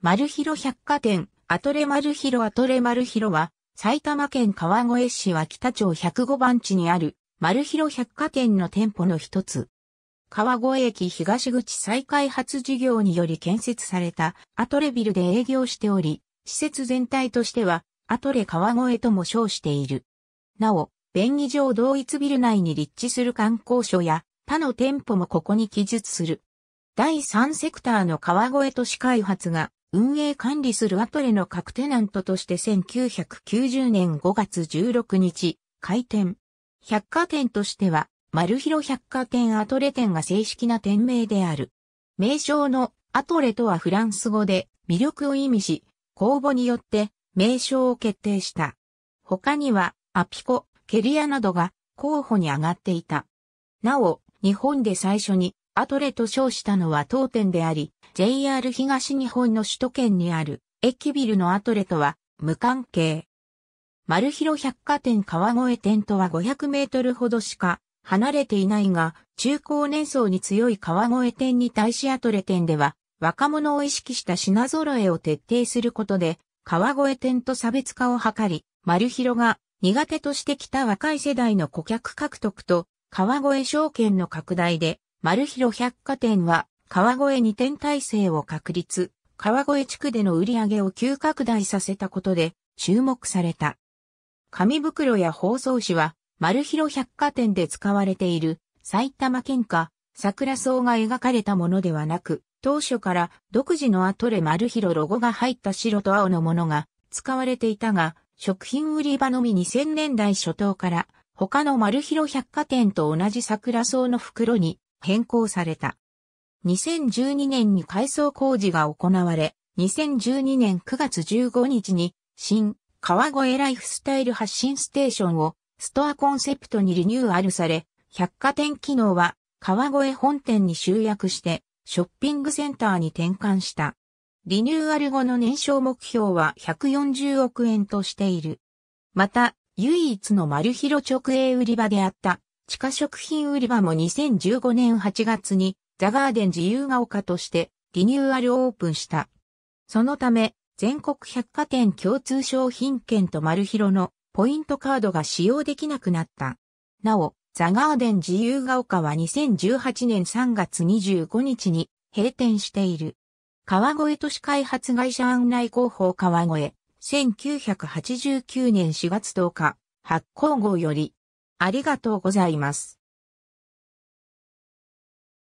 マルヒロ百貨店、アトレマルヒロアトレマルヒロは、埼玉県川越市は北町105番地にある、マルヒロ百貨店の店舗の一つ。川越駅東口再開発事業により建設されたアトレビルで営業しており、施設全体としては、アトレ川越とも称している。なお、便宜上同一ビル内に立地する観光所や他の店舗もここに記述する。第三セクターの川越都市開発が運営管理するアトレの各テナントとして1990年5月16日、開店。百貨店としては、丸広百貨店アトレ店が正式な店名である。名称のアトレとはフランス語で魅力を意味し、公募によって名称を決定した。他には、アピコ、ケリアなどが候補に上がっていた。なお、日本で最初にアトレと称したのは当店であり、JR 東日本の首都圏にある駅ビルのアトレとは無関係。丸広百貨店川越店とは500メートルほどしか離れていないが、中高年層に強い川越店に対しアトレ店では若者を意識した品揃えを徹底することで、川越店と差別化を図り、丸広が苦手としてきた若い世代の顧客獲得と、川越証券の拡大で、丸広百貨店は川越に点体制を確立、川越地区での売り上げを急拡大させたことで注目された。紙袋や包装紙は、丸広百貨店で使われている埼玉県下、桜草が描かれたものではなく、当初から独自のアトレ丸広ロゴが入った白と青のものが使われていたが、食品売り場のみ2000年代初頭から他の丸広百貨店と同じ桜草の袋に変更された。2012年に改装工事が行われ、2012年9月15日に新川越ライフスタイル発信ステーションをストアコンセプトにリニューアルされ、百貨店機能は川越本店に集約してショッピングセンターに転換した。リニューアル後の年商目標は140億円としている。また、唯一の丸広直営売り場であった地下食品売り場も2015年8月にザガーデン自由が丘としてリニューアルオープンした。そのため、全国百貨店共通商品券とマルヒロのポイントカードが使用できなくなった。なお、ザガーデン自由が丘は2018年3月25日に閉店している。川越都市開発会社案内広報川越、1989年4月10日、発行号より、ありがとうございます。